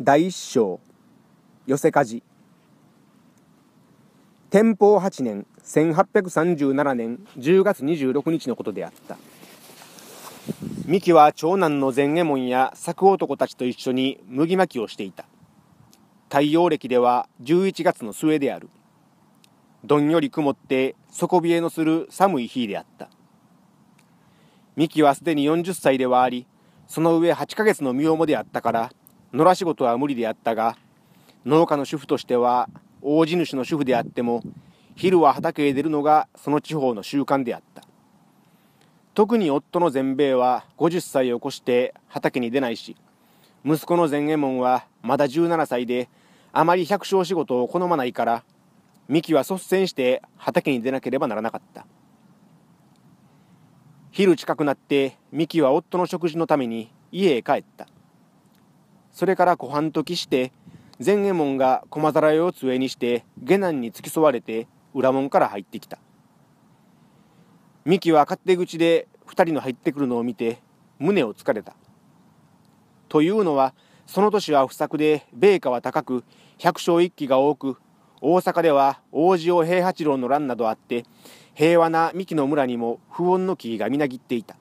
第一章寄せか事天保8年1837年10月26日のことであった三木は長男の善右衛門や作男たちと一緒に麦巻きをしていた太陽暦では11月の末であるどんより曇って底冷えのする寒い日であった三木はすでに40歳ではありその上8ヶ月の身重であったから野良仕事は無理であったが農家の主婦としては大地主の主婦であっても昼は畑へ出るのがその地方の習慣であった特に夫の全米は50歳を越して畑に出ないし息子の善右衛門はまだ17歳であまり百姓仕事を好まないから三木は率先して畑に出なければならなかった昼近くなって三木は夫の食事のために家へ帰ったそれから湖畔と帰して善右衛門が駒皿らを杖にして下男に付き添われて裏門から入ってきた三木は勝手口で2人の入ってくるのを見て胸をつかれたというのはその年は不作で米価は高く百姓一揆が多く大阪では大塩平八郎の乱などあって平和な三木の村にも不穏の木がみなぎっていた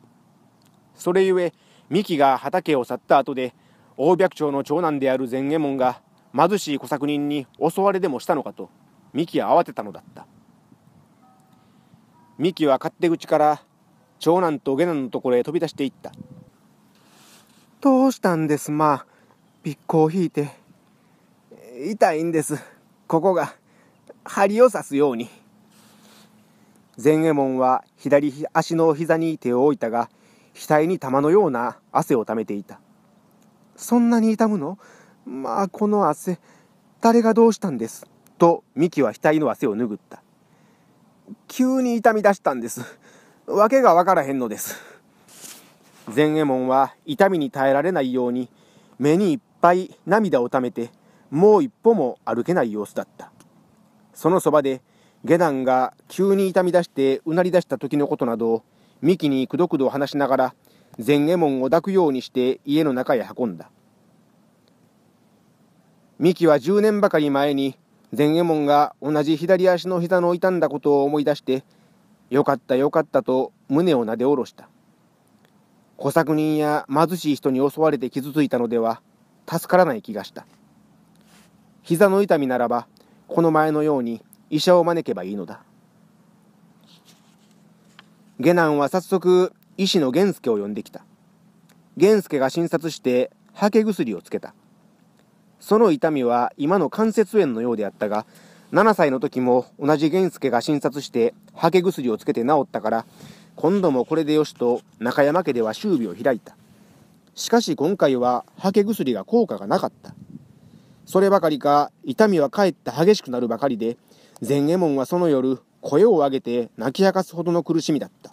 それゆえ三木が畑を去った後で大白鳥の長男である善右衛門が貧しい小作人に襲われでもしたのかと三木は慌てたのだった三木は勝手口から長男と下男のところへ飛び出していったどうしたんですまあピッコを引いて痛いんですここが針を刺すように善右衛門は左足の膝に手を置いたが額に玉のような汗をためていたそんなに痛むのまあ、この汗。誰がどうしたんですと、ミキは額の汗を拭った。急に痛み出したんです。訳が分からへんのです。善右衛門は痛みに耐えられないように、目にいっぱい涙をためて、もう一歩も歩けない様子だった。そのそばで、下男が急に痛み出してうなり出した時のことなどを、ミキにくどくど話しながら、善右衛門を抱くようにして家の中へ運んだ三木は10年ばかり前に善右衛門が同じ左足の膝の痛んだことを思い出してよかったよかったと胸をなで下ろした小作人や貧しい人に襲われて傷ついたのでは助からない気がした膝の痛みならばこの前のように医者を招けばいいのだ下男は早速医師の源助を呼んできた源助が診察して吐け薬をつけたその痛みは今の関節炎のようであったが7歳の時も同じ源助が診察して吐け薬をつけて治ったから今度もこれでよしと中山家では修備を開いたしかし今回は吐け薬が効果がなかったそればかりか痛みはかえって激しくなるばかりで善右衛門はその夜声を上げて泣き明かすほどの苦しみだった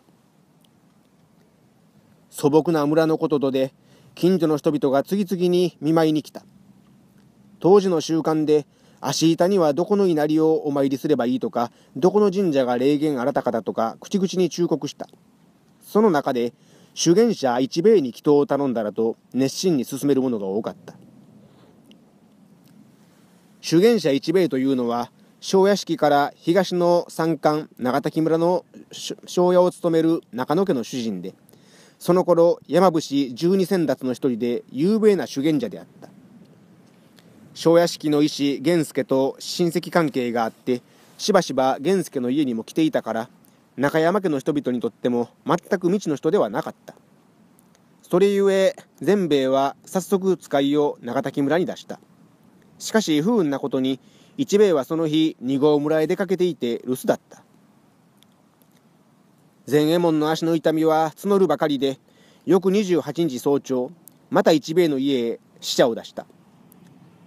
素朴な村のこととで、近所の人々が次々に見舞いに来た。当時の習慣で、足板にはどこの稲荷をお参りすればいいとか、どこの神社が霊源新たかだとか、口々に忠告した。その中で、修験者一兵衛に祈祷を頼んだらと、熱心に進めるものが多かった。修験者一兵衛というのは、庄屋敷から東の山間、長滝村の庄屋を務める中野家の主人で、その頃山伏十二千奪の一人で有名な修験者であった庄屋敷の医師源助と親戚関係があってしばしば源助の家にも来ていたから中山家の人々にとっても全く未知の人ではなかったそれゆえ善兵衛は早速使いを長滝村に出したしかし不運なことに一兵衛はその日二号村へ出かけていて留守だった前衛門の足の痛みは募るばかりで翌28日早朝また一兵衛の家へ死者を出した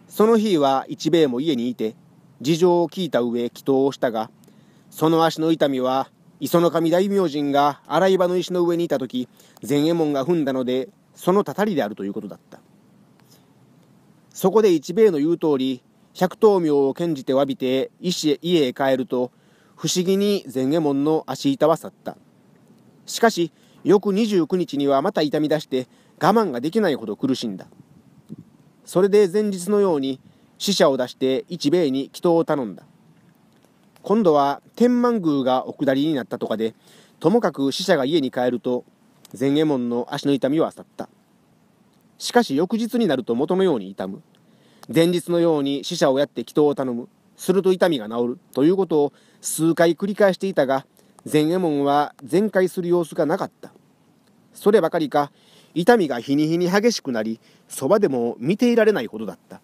その日は一兵衛も家にいて事情を聞いた上祈祷をしたがその足の痛みは磯の神大明神が洗い場の石の上にいた時善右衛門が踏んだのでそのたたりであるということだったそこで一兵衛の言う通り百頭名を剣じて詫びて医師へ家へ帰ると不思議に善右衛門の足板は去ったしかし翌29日にはまた痛み出して我慢ができないほど苦しんだそれで前日のように死者を出して一米に祈祷を頼んだ今度は天満宮がお下りになったとかでともかく死者が家に帰ると前右衛門の足の痛みは去ったしかし翌日になると元のように痛む前日のように死者をやって祈祷を頼むすると痛みが治るということを数回繰り返していたが善右衛門は全壊する様子がなかったそればかりか痛みが日に日に激しくなりそばでも見ていられないほどだった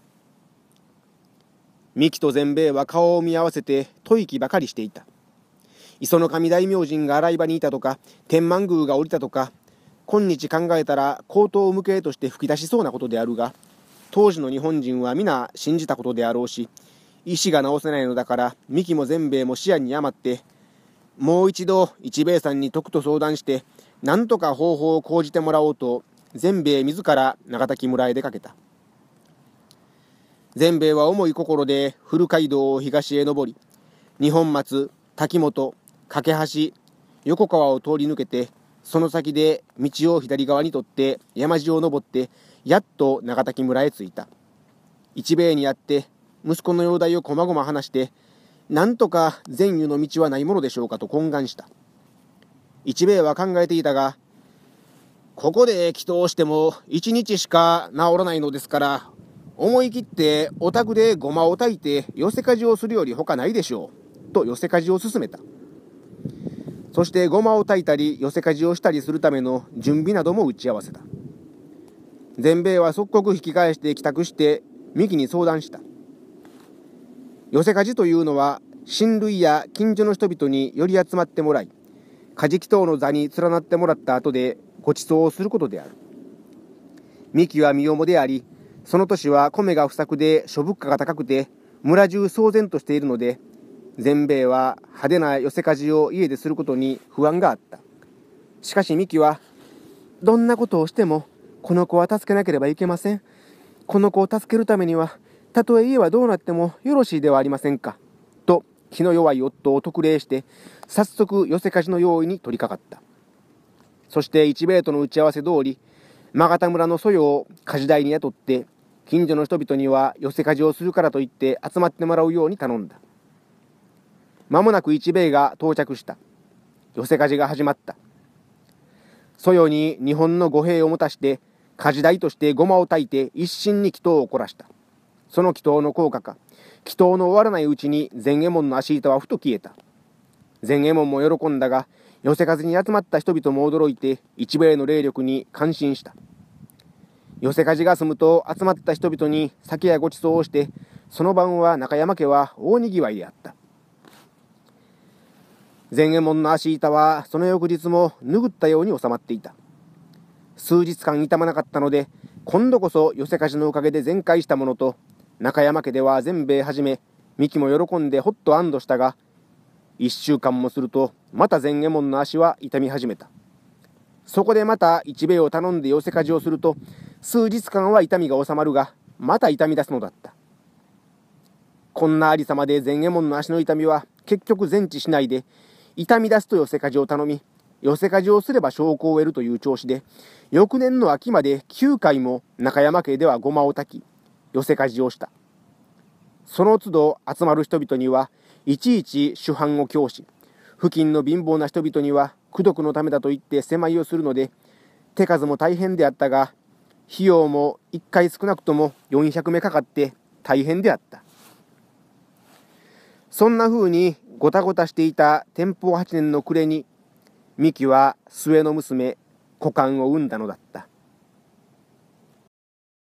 三木と善兵衛は顔を見合わせて吐息ばかりしていた磯の神大明神が洗い場にいたとか天満宮が降りたとか今日考えたら荒唐無形として吹き出しそうなことであるが当時の日本人は皆信じたことであろうし医師が治せないのだから三木も善兵衛も視野に余ってもう一度一兵衛さんに徳と相談して何とか方法を講じてもらおうと全米自ら長滝村へ出かけた全米は重い心で古街道を東へ上り二本松滝本梯横川を通り抜けてその先で道を左側にとって山路を登ってやっと長滝村へ着いた一兵衛に会って息子の容体をこまごま話してなんとか善誘の道はないものでしょうかと懇願した。一兵衛は考えていたが、ここで祈祷しても一日しか治らないのですから、思い切ってお宅でごまを炊いて寄せかじをするより他ないでしょう、と寄せかじを勧めた。そしてごまを炊いたり寄せかじをしたりするための準備なども打ち合わせた。全米は即刻引き返して帰宅して、三木に相談した。寄せ事というのは親類や近所の人々により集まってもらいカジキ等の座に連なってもらった後でご馳走をすることである幹は身重でありその年は米が不作で諸物価が高くて村中騒然としているので全米は派手な寄せ事を家ですることに不安があったしかしミキはどんなことをしてもこの子は助けなければいけませんこの子を助けるためにはたとえ家はどうなってもよろしいではありませんか。と、気の弱い夫を特例して、早速寄せ火事の用意に取り掛かった。そして一米との打ち合わせ通り、真方村の蘇用を家事台に雇って、近所の人々には寄せ家事をするからといって集まってもらうように頼んだ。まもなく一米が到着した。寄せ家事が始まった。蘇用に日本の御兵を持たして、家事台としてごまを炊いて一心に祈祷を凝らした。その祈祷の効果か祈祷の終わらないうちに善右衛門の足板はふと消えた善右衛門も喜んだが寄せ風に集まった人々も驚いて一部への霊力に感心した寄せ風が済むと集まった人々に酒やごちそうをしてその晩は中山家は大にぎわいであった善右衛門の足板はその翌日も拭ったように収まっていた数日間痛まなかったので今度こそ寄せかじのおかげで全壊したものと中山家では全米はじめ三木も喜んでほっと安堵したが1週間もするとまた善右衛門の足は痛み始めたそこでまた一兵衛を頼んで寄せかじをすると数日間は痛みが治まるがまた痛み出すのだったこんなありさまで善右衛門の足の痛みは結局全治しないで痛み出すと寄せかじを頼み寄せかじをすれば証拠を得るという調子で翌年の秋まで9回も中山家ではごまを炊き寄せかじをしたその都度集まる人々にはいちいち主犯を教し付近の貧乏な人々には功徳のためだと言って狭いをするので手数も大変であったが費用も一回少なくとも400目かかって大変であったそんなふうにごたごたしていた天保8年の暮れに三木は末の娘股間を産んだのだった